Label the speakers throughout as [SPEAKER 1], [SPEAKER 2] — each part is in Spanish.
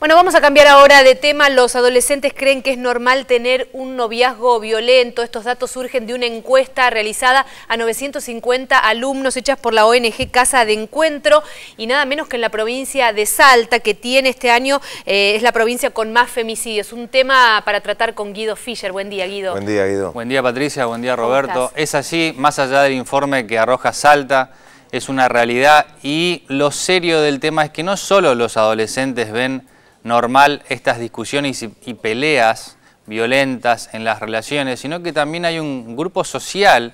[SPEAKER 1] Bueno, vamos a cambiar ahora de tema. Los adolescentes creen que es normal tener un noviazgo violento. Estos datos surgen de una encuesta realizada a 950 alumnos hechas por la ONG Casa de Encuentro y nada menos que en la provincia de Salta, que tiene este año, eh, es la provincia con más femicidios. Un tema para tratar con Guido Fischer. Buen día, Guido. Buen
[SPEAKER 2] día, Guido. Buen día, Patricia. Buen día, Roberto. Es así, más allá del informe que arroja Salta, es una realidad y lo serio del tema es que no solo los adolescentes ven normal estas discusiones y, peleas violentas en las relaciones, sino que también hay un grupo social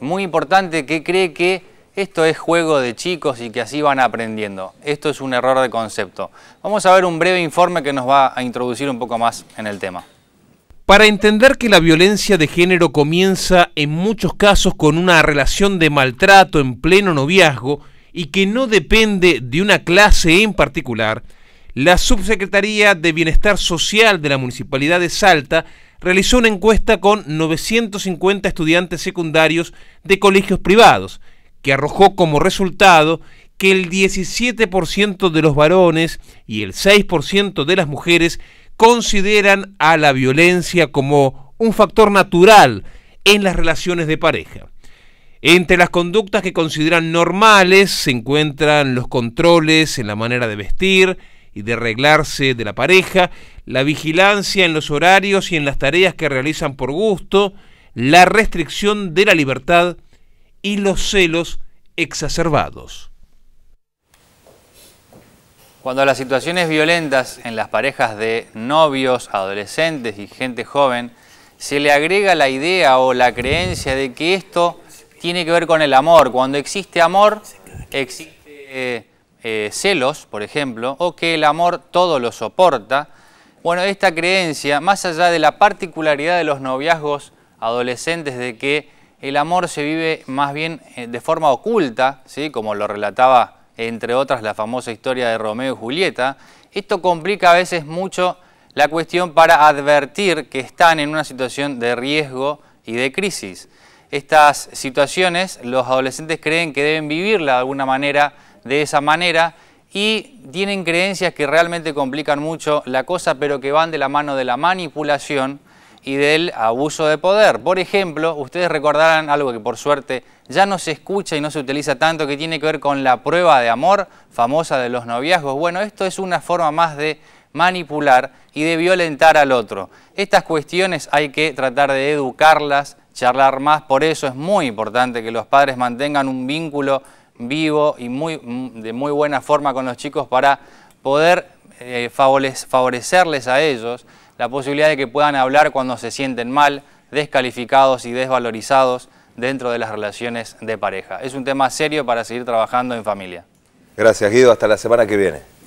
[SPEAKER 2] muy importante que cree que esto es juego de chicos y que así van aprendiendo. Esto es un error de concepto. Vamos a ver un breve informe que nos va a introducir un poco más en el tema.
[SPEAKER 3] Para entender que la violencia de género comienza en muchos casos con una relación de maltrato en pleno noviazgo y que no depende de una clase en particular, la Subsecretaría de Bienestar Social de la Municipalidad de Salta realizó una encuesta con 950 estudiantes secundarios de colegios privados, que arrojó como resultado que el 17% de los varones y el 6% de las mujeres consideran a la violencia como un factor natural en las relaciones de pareja. Entre las conductas que consideran normales se encuentran los controles en la manera de vestir, y de arreglarse de la pareja, la vigilancia en los horarios y en las tareas que realizan por gusto, la restricción de la libertad y los celos exacerbados.
[SPEAKER 2] Cuando las situaciones violentas en las parejas de novios, adolescentes y gente joven se le agrega la idea o la creencia de que esto tiene que ver con el amor. Cuando existe amor, existe eh, eh, celos, por ejemplo, o que el amor todo lo soporta. Bueno, esta creencia, más allá de la particularidad de los noviazgos adolescentes de que el amor se vive más bien eh, de forma oculta, ¿sí? como lo relataba entre otras la famosa historia de Romeo y Julieta, esto complica a veces mucho la cuestión para advertir que están en una situación de riesgo y de crisis. Estas situaciones los adolescentes creen que deben vivirla de alguna manera de esa manera y tienen creencias que realmente complican mucho la cosa, pero que van de la mano de la manipulación y del abuso de poder. Por ejemplo, ustedes recordarán algo que por suerte ya no se escucha y no se utiliza tanto, que tiene que ver con la prueba de amor famosa de los noviazgos. Bueno, esto es una forma más de manipular y de violentar al otro. Estas cuestiones hay que tratar de educarlas, charlar más, por eso es muy importante que los padres mantengan un vínculo vivo y muy, de muy buena forma con los chicos para poder eh, favorecerles a ellos la posibilidad de que puedan hablar cuando se sienten mal, descalificados y desvalorizados dentro de las relaciones de pareja. Es un tema serio para seguir trabajando en familia.
[SPEAKER 3] Gracias Guido, hasta la semana que viene.